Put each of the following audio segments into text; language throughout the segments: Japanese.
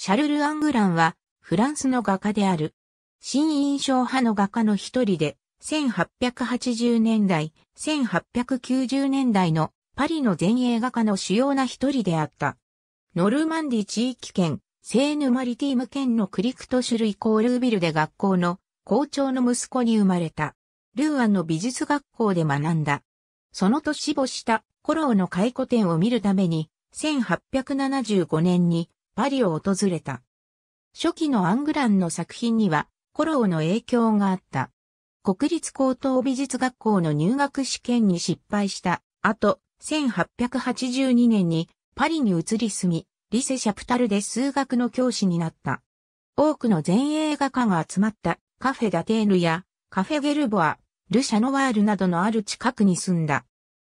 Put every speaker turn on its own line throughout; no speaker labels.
シャルル・アングランは、フランスの画家である。新印象派の画家の一人で、1880年代、1890年代のパリの前衛画家の主要な一人であった。ノルマンディ地域圏、セーヌ・マリティーム圏のクリクトシュルイコールービルで学校の校長の息子に生まれた。ルーアンの美術学校で学んだ。その年母したコローの回顧展を見るために、1875年にパリを訪れた。初期のアングランの作品には、コローの影響があった。国立高等美術学校の入学試験に失敗した後、1882年にパリに移り住み、リセ・シャプタルで数学の教師になった。多くの前衛画家が集まったカフェ・ダテールやカフェ・ゲルボア、ル・シャノワールなどのある近くに住んだ。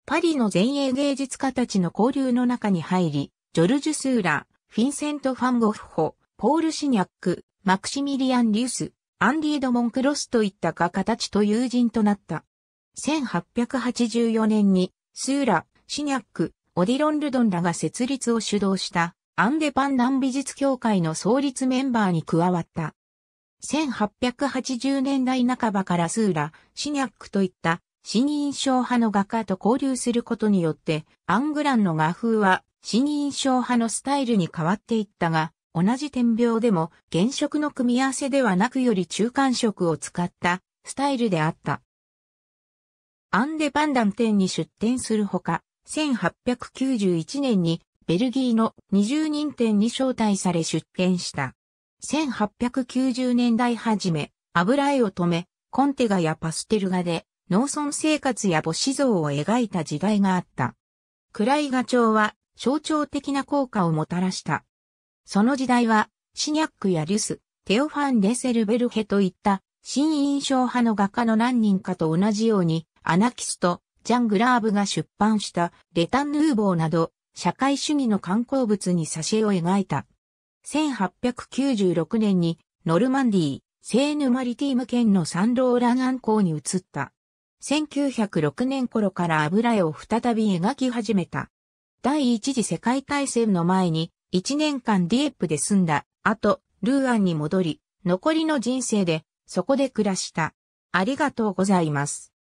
パリの前衛芸術家たちの交流の中に入り、ジョルジュ・スーラ、フィンセント・ファン・ゴッホ、ポール・シニャック、マクシミリアン・リュース、アンディ・ド・モンクロスといった画家たちと友人となった。1884年に、スーラ、シニャック、オディロン・ルドンらが設立を主導したアンデパンダン美術協会の創立メンバーに加わった。1880年代半ばからスーラ、シニャックといった新印象派の画家と交流することによって、アングランの画風は新印象派のスタイルに変わっていったが、同じ点描でも原色の組み合わせではなくより中間色を使ったスタイルであった。アンデパンダン店に出店するほか、1891年にベルギーの20人店に招待され出店した。1890年代初め、油絵を止め、コンテガやパステル画で農村生活や母子像を描いた時代があった。クライガ町は象徴的な効果をもたらした。その時代は、シニャックやリュス、テオファン・レセルベルヘといった新印象派の画家の何人かと同じように、アナキスト、ジャン・グラーブが出版したレタン・ヌーボーなど、社会主義の観光物に挿絵を描いた。1896年にノルマンディー、セーヌ・マリティーム県のサンローランン港に移った。1906年頃から油絵を再び描き始めた。第一次世界大戦の前に、1年間ディエップで住んだ後、ルーアンに戻り、残りの人生で、そこで暮らした。ありがとうございます。